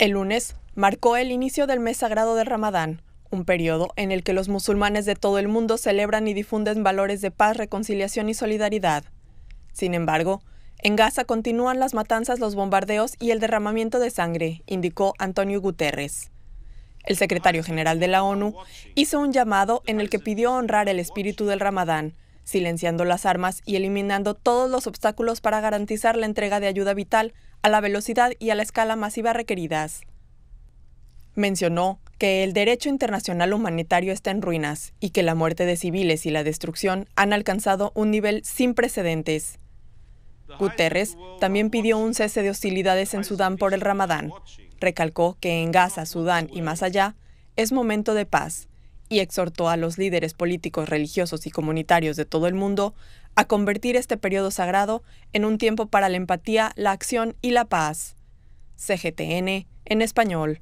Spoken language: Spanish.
El lunes marcó el inicio del mes sagrado de Ramadán, un periodo en el que los musulmanes de todo el mundo celebran y difunden valores de paz, reconciliación y solidaridad. Sin embargo, en Gaza continúan las matanzas, los bombardeos y el derramamiento de sangre, indicó Antonio Guterres. El secretario general de la ONU hizo un llamado en el que pidió honrar el espíritu del Ramadán, silenciando las armas y eliminando todos los obstáculos para garantizar la entrega de ayuda vital a la velocidad y a la escala masiva requeridas. Mencionó que el derecho internacional humanitario está en ruinas y que la muerte de civiles y la destrucción han alcanzado un nivel sin precedentes. Guterres también pidió un cese de hostilidades en Sudán por el Ramadán. Recalcó que en Gaza, Sudán y más allá es momento de paz y exhortó a los líderes políticos, religiosos y comunitarios de todo el mundo a convertir este periodo sagrado en un tiempo para la empatía, la acción y la paz. CGTN en español.